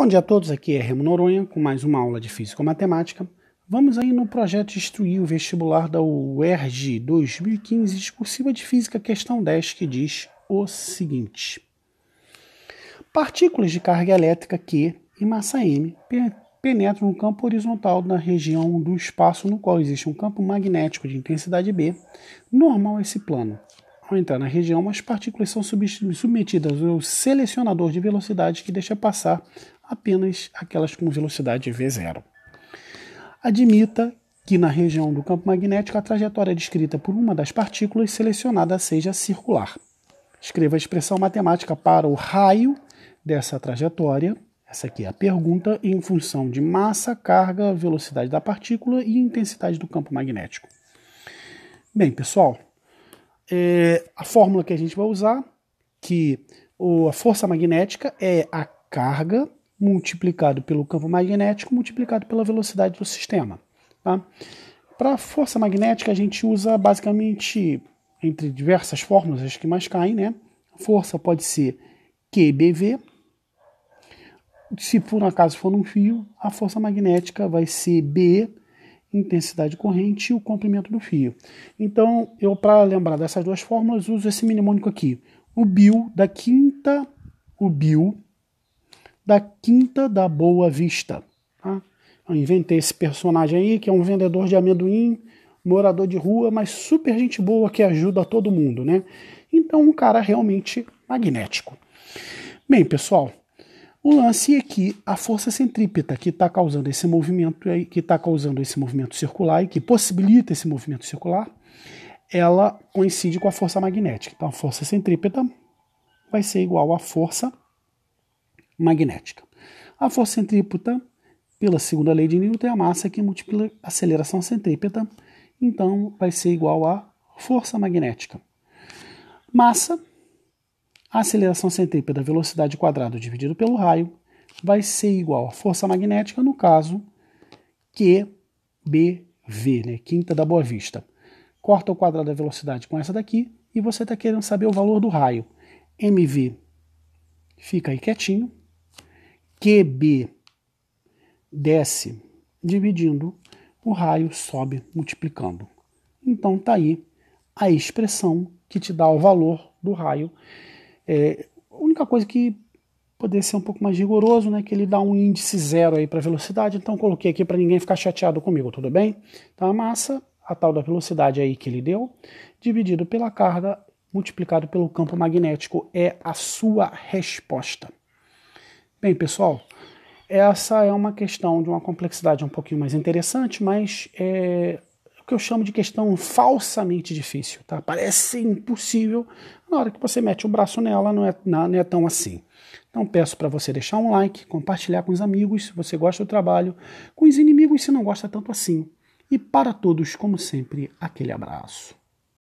Bom dia a todos, aqui é Remo Noronha com mais uma aula de Física Matemática. Vamos aí no projeto Instruir o Vestibular da UERJ 2015, discursiva de Física, questão 10, que diz o seguinte. Partículas de carga elétrica Q e massa M penetram um campo horizontal na região do espaço no qual existe um campo magnético de intensidade B, normal a esse plano. Ao entrar na região, as partículas são submetidas ao selecionador de velocidade que deixa passar apenas aquelas com velocidade V0. Admita que na região do campo magnético a trajetória descrita por uma das partículas selecionada seja circular. Escreva a expressão matemática para o raio dessa trajetória, essa aqui é a pergunta, em função de massa, carga, velocidade da partícula e intensidade do campo magnético. Bem, pessoal, é a fórmula que a gente vai usar, que a força magnética é a carga multiplicado pelo campo magnético multiplicado pela velocidade do sistema. Tá? Para força magnética, a gente usa basicamente, entre diversas fórmulas, as que mais caem, né? Força pode ser QBV. Se por um acaso for num fio, a força magnética vai ser B, intensidade de corrente, e o comprimento do fio. Então, eu, para lembrar dessas duas fórmulas, uso esse mnemônico aqui. O BIL da quinta, o BIL da Quinta da Boa Vista. Tá? Eu inventei esse personagem aí, que é um vendedor de amendoim, morador de rua, mas super gente boa que ajuda todo mundo, né? Então, um cara realmente magnético. Bem, pessoal, o lance é que a força centrípeta que está causando esse movimento, que está causando esse movimento circular e que possibilita esse movimento circular, ela coincide com a força magnética. Então, a força centrípeta vai ser igual à força magnética. A força centrípeta, pela segunda lei de Newton, é a massa que multiplica a aceleração centrípeta, então vai ser igual à força magnética. Massa, aceleração centrípeta, velocidade quadrada dividido pelo raio, vai ser igual à força magnética, no caso, QBV, né? quinta da Boa Vista. Corta o quadrado da velocidade com essa daqui e você está querendo saber o valor do raio. MV fica aí quietinho, QB desce, dividindo, o raio sobe multiplicando. Então tá aí a expressão que te dá o valor do raio. É, a única coisa que poderia ser um pouco mais rigoroso, né, que ele dá um índice zero aí para velocidade, então coloquei aqui para ninguém ficar chateado comigo, tudo bem? Então a massa, a tal da velocidade aí que ele deu, dividido pela carga multiplicado pelo campo magnético é a sua resposta. Bem, pessoal, essa é uma questão de uma complexidade um pouquinho mais interessante, mas é o que eu chamo de questão falsamente difícil, tá? Parece impossível, na hora que você mete o braço nela, não é, não é tão assim. Então peço para você deixar um like, compartilhar com os amigos se você gosta do trabalho, com os inimigos se não gosta tanto assim. E para todos, como sempre, aquele abraço.